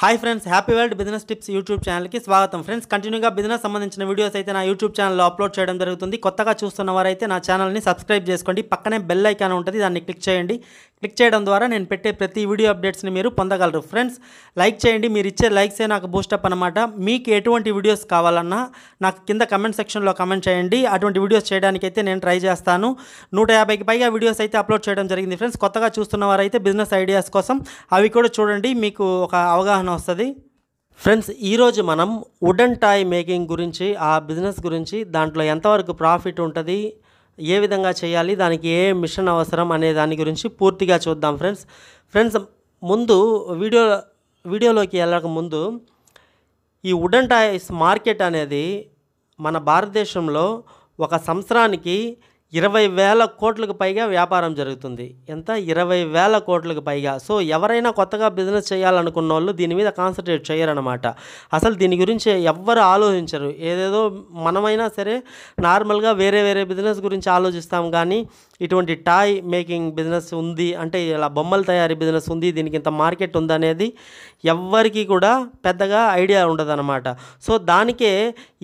hi friends happy world business tips YouTube ఛానల్కి స్వాగతం friends కంటిన్యూగా బిజినెస్ సంబంధించిన వీడియోస్ అయితే నా యూట్యూబ్ ఛానల్లో అప్లోడ్ చేయడం జరుగుతుంది కొత్తగా చూస్తున్న వారైతే నా ఛానల్ని సబ్స్క్రైబ్ చేసుకోండి పక్కనే బెల్ ఐకాన్ ఉంటుంది దాన్ని క్లిక్ చేయండి క్లిక్ చేయడం ద్వారా నేను పెట్టే ప్రతి వీడియో అప్డేట్స్ని మీరు పొందగలరు ఫ్రెండ్స్ లైక్ చేయండి మీరు ఇచ్చే లైక్సే నాకు బూస్టప్ అనమాట మీకు ఎటువంటి వీడియోస్ కావాలన్నా నాకు కింద కమెంట్ సెక్షన్లో కమెంట్ చేయండి అటువంటి వీడియోస్ చేయడానికైతే నేను ట్రై చేస్తాను నూట యాభైకి పైగా వీడియోస్ అయితే అప్లోడ్ చేయడం జరిగింది ఫ్రెండ్స్ కొత్తగా చూస్తున్న వారైతే బిజినెస్ ఐడియాస్ కోసం అవి కూడా చూడండి మీకు ఒక అవగాహన అవగాహన వస్తుంది ఫ్రెండ్స్ ఈరోజు మనం వుడెన్ టాయ్ మేకింగ్ గురించి ఆ బిజినెస్ గురించి దాంట్లో ఎంతవరకు ప్రాఫిట్ ఉంటుంది ఏ విధంగా చేయాలి దానికి ఏ మిషన్ అవసరం అనే దాని గురించి పూర్తిగా చూద్దాం ఫ్రెండ్స్ ఫ్రెండ్స్ ముందు వీడియో వీడియోలోకి వెళ్ళక ముందు ఈ వుడెన్ టాయ్స్ మార్కెట్ అనేది మన భారతదేశంలో ఒక సంవత్సరానికి ఇరవై వేల కోట్లకు పైగా వ్యాపారం జరుగుతుంది ఎంత ఇరవై వేల కోట్లకు పైగా సో ఎవరైనా కొత్తగా బిజినెస్ చేయాలనుకున్న వాళ్ళు దీని మీద కాన్సన్ట్రేట్ చేయరనమాట అసలు దీని గురించి ఎవ్వరు ఆలోచించరు ఏదేదో మనమైనా సరే నార్మల్గా వేరే వేరే బిజినెస్ గురించి ఆలోచిస్తాం కానీ ఇటువంటి టాయ్ మేకింగ్ బిజినెస్ ఉంది అంటే ఇలా బొమ్మల తయారీ బిజినెస్ ఉంది దీనికి ఇంత మార్కెట్ ఉందనేది ఎవ్వరికి కూడా పెద్దగా ఐడియా ఉండదన్నమాట సో దానికే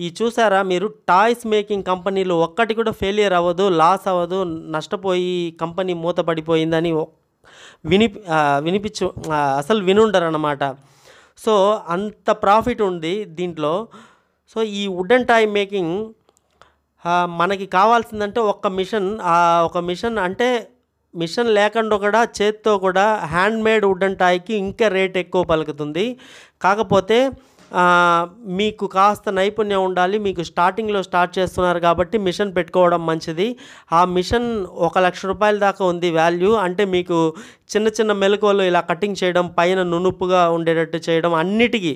ఈ చూసారా మీరు టాయ్స్ మేకింగ్ కంపెనీలు ఒక్కటి కూడా ఫెయిలియర్ అవ్వదు లాస్ అవ్వదు నష్టపోయి కంపెనీ మూత పడిపోయిందని విని వినిపించు అసలు వినుండరు సో అంత ప్రాఫిట్ ఉంది దీంట్లో సో ఈ వుడెన్ టాయ్ మేకింగ్ మనకి కావాల్సిందంటే ఒక్క మిషన్ ఒక మిషన్ అంటే మిషన్ లేకుండా కూడా చేత్తో కూడా హ్యాండ్మేడ్ వుడెన్ టాయ్కి ఇంకా రేట్ ఎక్కువ పలుకుతుంది కాకపోతే మీకు కాస్త నైపుణ్యం ఉండాలి మీకు స్టార్టింగ్లో స్టార్ట్ చేస్తున్నారు కాబట్టి మిషన్ పెట్టుకోవడం మంచిది ఆ మిషన్ ఒక లక్ష రూపాయల దాకా ఉంది వాల్యూ అంటే మీకు చిన్న చిన్న మెలకువలు ఇలా కటింగ్ చేయడం పైన నునుపుగా ఉండేటట్టు చేయడం అన్నిటికీ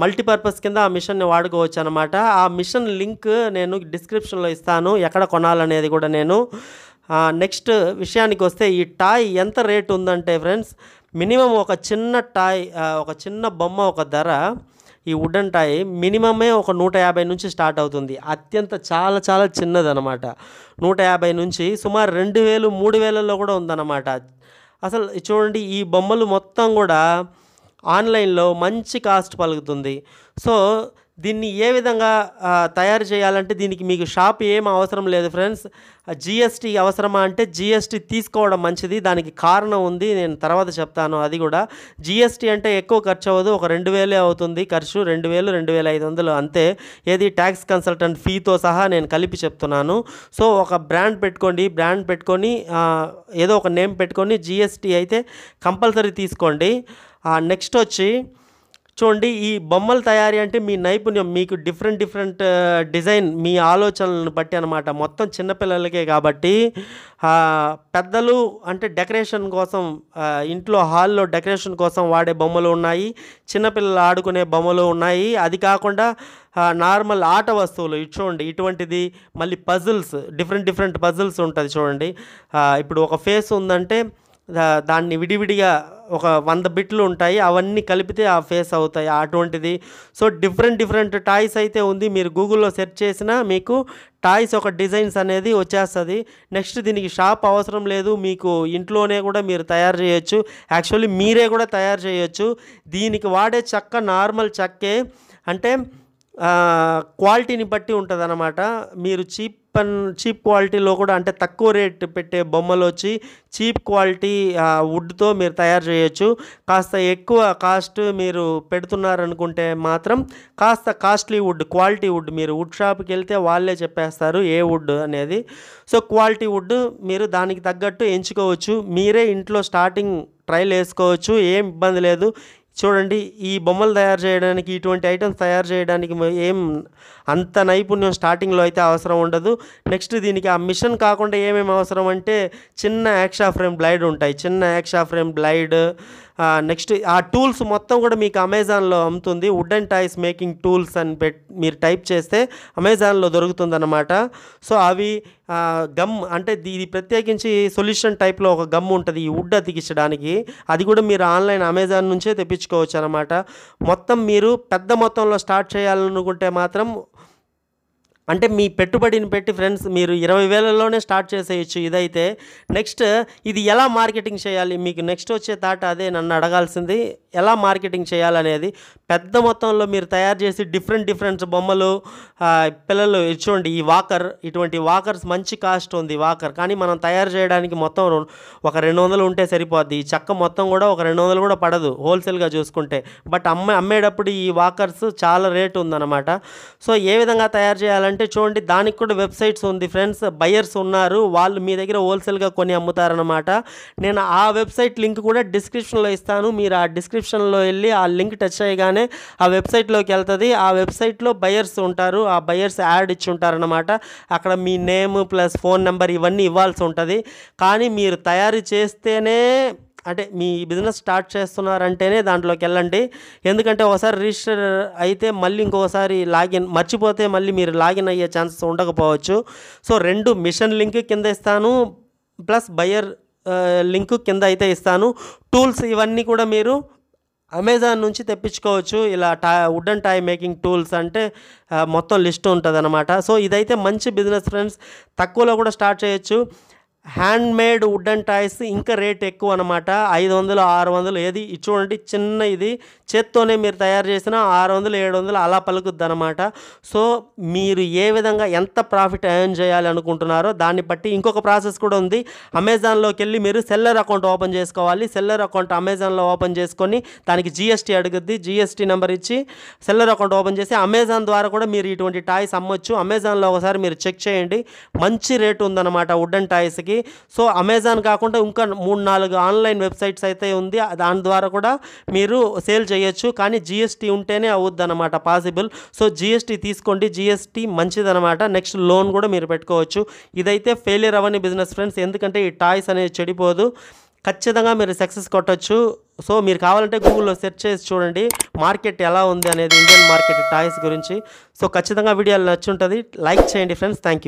మల్టీపర్పస్ కింద ఆ మిషన్ని వాడుకోవచ్చు అనమాట ఆ మిషన్ లింక్ నేను డిస్క్రిప్షన్లో ఇస్తాను ఎక్కడ కొనాలనేది కూడా నేను నెక్స్ట్ విషయానికి వస్తే ఈ టాయ్ ఎంత రేట్ ఉందంటే ఫ్రెండ్స్ మినిమం ఒక చిన్న టాయ్ ఒక చిన్న బొమ్మ ఒక ధర ఈ వుడెన్ టాయ్ మినిమమే ఒక నూట యాభై నుంచి స్టార్ట్ అవుతుంది అత్యంత చాలా చాలా చిన్నదనమాట నూట యాభై నుంచి సుమారు రెండు వేలు మూడు వేలలో కూడా ఉందన్నమాట అసలు చూడండి ఈ బొమ్మలు మొత్తం కూడా ఆన్లైన్లో మంచి కాస్ట్ పలుకుతుంది సో దీన్ని ఏ విధంగా తయారు చేయాలంటే దీనికి మీకు షాప్ ఏం అవసరం లేదు ఫ్రెండ్స్ జిఎస్టీ అవసరమా అంటే జిఎస్టీ తీసుకోవడం మంచిది దానికి కారణం ఉంది నేను తర్వాత చెప్తాను అది కూడా జిఎస్టీ అంటే ఎక్కువ ఖర్చు అవ్వదు ఒక రెండు వేలే అవుతుంది ఖర్చు రెండు వేలు రెండు వేల ఐదు వందలు అంతే ఏది ట్యాక్స్ కన్సల్టెంట్ ఫీతో సహా నేను కలిపి చెప్తున్నాను సో ఒక బ్రాండ్ పెట్టుకోండి బ్రాండ్ పెట్టుకొని ఏదో ఒక నేమ్ పెట్టుకొని జిఎస్టీ అయితే కంపల్సరీ తీసుకోండి నెక్స్ట్ వచ్చి చూడండి ఈ బొమ్మల తయారీ అంటే మీ నైపుణ్యం మీకు డిఫరెంట్ డిఫరెంట్ డిజైన్ మీ ఆలోచనలను బట్టి అనమాట మొత్తం చిన్నపిల్లలకే కాబట్టి పెద్దలు అంటే డెకరేషన్ కోసం ఇంట్లో హాల్లో డెకరేషన్ కోసం వాడే బొమ్మలు ఉన్నాయి చిన్నపిల్లలు ఆడుకునే బొమ్మలు ఉన్నాయి అది కాకుండా నార్మల్ ఆట వస్తువులు చూడండి ఇటువంటిది మళ్ళీ పజిల్స్ డిఫరెంట్ డిఫరెంట్ పజిల్స్ ఉంటుంది చూడండి ఇప్పుడు ఒక ఫేస్ ఉందంటే దాన్ని విడివిడిగా ఒక వంద బిట్లు ఉంటాయి అవన్నీ కలిపితే ఆ ఫేస్ అవుతాయి అటువంటిది సో డిఫరెంట్ డిఫరెంట్ టాయ్స్ అయితే ఉంది మీరు గూగుల్లో సెర్చ్ చేసినా మీకు టాయ్స్ ఒక డిజైన్స్ అనేది వచ్చేస్తుంది నెక్స్ట్ దీనికి షాప్ అవసరం లేదు మీకు ఇంట్లోనే కూడా మీరు తయారు చేయొచ్చు యాక్చువల్లీ మీరే కూడా తయారు చేయొచ్చు దీనికి వాడే చెక్క నార్మల్ చెక్కే అంటే క్వాలిటీని బట్టి ఉంటుంది మీరు చీప్ అండ్ చీప్ క్వాలిటీలో కూడా అంటే తక్కువ రేట్ పెట్టే బొమ్మలు వచ్చి చీప్ క్వాలిటీ వుడ్తో మీరు తయారు చేయొచ్చు కాస్త ఎక్కువ కాస్ట్ మీరు పెడుతున్నారనుకుంటే మాత్రం కాస్త కాస్ట్లీ వుడ్ క్వాలిటీ వుడ్ మీరు వుడ్ షాప్కి వెళ్తే వాళ్ళే చెప్పేస్తారు ఏ వుడ్ అనేది సో క్వాలిటీ వుడ్ మీరు దానికి తగ్గట్టు ఎంచుకోవచ్చు మీరే ఇంట్లో స్టార్టింగ్ ట్రైల్ వేసుకోవచ్చు ఏం ఇబ్బంది లేదు చూడండి ఈ బొమ్మలు తయారు చేయడానికి ఇటువంటి ఐటమ్స్ తయారు చేయడానికి ఏం అంత నైపుణ్యం స్టార్టింగ్లో అయితే అవసరం ఉండదు నెక్స్ట్ దీనికి ఆ మిషన్ కాకుండా ఏమేమి అవసరం అంటే చిన్న యాక్షా ఫ్రేమ్ బ్లైడ్ ఉంటాయి చిన్న యాక్షా ఫ్రేమ్ బ్లైడ్ నెక్స్ట్ ఆ టూల్స్ మొత్తం కూడా మీకు అమెజాన్లో అమ్ముతుంది wood and toys making tools అని పెట్ మీరు టైప్ చేస్తే అమెజాన్లో దొరుకుతుందన్నమాట సో అవి గమ్ అంటే ఇది ప్రత్యేకించి సొల్యూషన్ టైప్లో ఒక గమ్ ఉంటుంది ఈ వుడ్ అతికించడానికి అది కూడా మీరు ఆన్లైన్ అమెజాన్ నుంచే తెప్పించుకోవచ్చు అనమాట మొత్తం మీరు పెద్ద మొత్తంలో స్టార్ట్ చేయాలనుకుంటే మాత్రం అంటే మీ పెట్టుబడిని పెట్టి ఫ్రెండ్స్ మీరు ఇరవై వేలలోనే స్టార్ట్ చేసేయచ్చు ఇదైతే నెక్స్ట్ ఇది ఎలా మార్కెటింగ్ చేయాలి మీకు నెక్స్ట్ వచ్చే థాట్ అదే నన్ను అడగాల్సింది ఎలా మార్కెటింగ్ చేయాలనేది పెద్ద మొత్తంలో మీరు తయారు చేసి డిఫరెంట్ డిఫరెంట్ బొమ్మలు పిల్లలు ఇచ్చుకోండి ఈ వాకర్ ఇటువంటి వాకర్స్ మంచి కాస్ట్ ఉంది వాకర్ కానీ మనం తయారు చేయడానికి మొత్తం ఒక రెండు వందలు ఉంటే సరిపోద్ది ఈ చెక్క మొత్తం కూడా ఒక రెండు వందలు కూడా పడదు హోల్సేల్గా చూసుకుంటే బట్ అమ్మే అమ్మేటప్పుడు ఈ వాకర్స్ చాలా రేటు ఉందన్నమాట సో ఏ విధంగా తయారు చేయాలంటే అంటే చూడండి దానికి కూడా వెబ్సైట్స్ ఉంది ఫ్రెండ్స్ బయర్స్ ఉన్నారు వాళ్ళు మీ దగ్గర హోల్సేల్గా కొని అమ్ముతారనమాట నేను ఆ వెబ్సైట్ లింక్ కూడా డిస్క్రిప్షన్లో ఇస్తాను మీరు ఆ డిస్క్రిప్షన్లో వెళ్ళి ఆ లింక్ టచ్ అయ్యగానే ఆ వెబ్సైట్లోకి వెళ్తుంది ఆ వెబ్సైట్లో బయర్స్ ఉంటారు ఆ బయర్స్ యాడ్ ఇచ్చి ఉంటారనమాట అక్కడ మీ నేమ్ ప్లస్ ఫోన్ నెంబర్ ఇవన్నీ ఇవ్వాల్సి ఉంటుంది కానీ మీరు తయారు చేస్తేనే అంటే మీ బిజినెస్ స్టార్ట్ చేస్తున్నారంటేనే దాంట్లోకి వెళ్ళండి ఎందుకంటే ఒకసారి రిజిస్టర్ అయితే మళ్ళీ ఇంకోసారి లాగిన్ మర్చిపోతే మళ్ళీ మీరు లాగిన్ అయ్యే ఛాన్సెస్ ఉండకపోవచ్చు సో రెండు మిషన్ లింక్ కింద ఇస్తాను ప్లస్ బయర్ లింక్ కింద అయితే ఇస్తాను టూల్స్ ఇవన్నీ కూడా మీరు అమెజాన్ నుంచి తెప్పించుకోవచ్చు ఇలా టా వుడెన్ టై మేకింగ్ టూల్స్ అంటే మొత్తం లిస్ట్ ఉంటుంది అనమాట సో ఇదైతే మంచి బిజినెస్ ఫ్రెండ్స్ తక్కువలో కూడా స్టార్ట్ చేయొచ్చు హ్యాండ్ వుడ్ అండ్ టాయ్స్ ఇంకా రేట్ ఎక్కువ అనమాట ఐదు వందలు ఆరు వందలు ఏది చూడండి చిన్న ఇది చేత్తోనే మీరు తయారు చేసిన ఆరు వందలు ఏడు వందలు అలా పలుకుద్ది అనమాట సో మీరు ఏ విధంగా ఎంత ప్రాఫిట్ ఎర్న్ చేయాలి అనుకుంటున్నారో దాన్ని బట్టి ఇంకొక ప్రాసెస్ కూడా ఉంది అమెజాన్లోకి వెళ్ళి మీరు సెల్లర్ అకౌంట్ ఓపెన్ చేసుకోవాలి సెల్లర్ అకౌంట్ అమెజాన్లో ఓపెన్ చేసుకొని దానికి జిఎస్టీ అడుగుద్ది జిఎస్టీ నెంబర్ ఇచ్చి సెల్లర్ అకౌంట్ ఓపెన్ చేసి అమెజాన్ ద్వారా కూడా మీరు ఇటువంటి టాయ్స్ అమ్మొచ్చు అమెజాన్లో ఒకసారి మీరు చెక్ చేయండి మంచి రేటు ఉందన్నమాట అండ్ టాయ్స్కి సో అమెజాన్ కాకుండా ఇంకా మూడు నాలుగు ఆన్లైన్ వెబ్సైట్స్ అయితే ఉంది దాని ద్వారా కూడా మీరు సేల్ చేయొచ్చు కానీ జిఎస్టీ ఉంటేనే అవుద్ది అనమాట పాసిబుల్ సో జిఎస్టీ తీసుకోండి జిఎస్టీ మంచిదనమాట నెక్స్ట్ లోన్ కూడా మీరు పెట్టుకోవచ్చు ఇదైతే ఫెయిలియర్ అవని బిజినెస్ ఫ్రెండ్స్ ఎందుకంటే ఈ టాయ్స్ అనేది చెడిపోదు ఖచ్చితంగా మీరు సక్సెస్ కొట్టచ్చు సో మీరు కావాలంటే గూగుల్లో సెర్చ్ చేసి చూడండి మార్కెట్ ఎలా ఉంది అనేది ఇండియన్ మార్కెట్ టాయ్స్ గురించి సో ఖచ్చితంగా వీడియోలు నచ్చుంటుంది లైక్ చేయండి ఫ్రెండ్స్ థ్యాంక్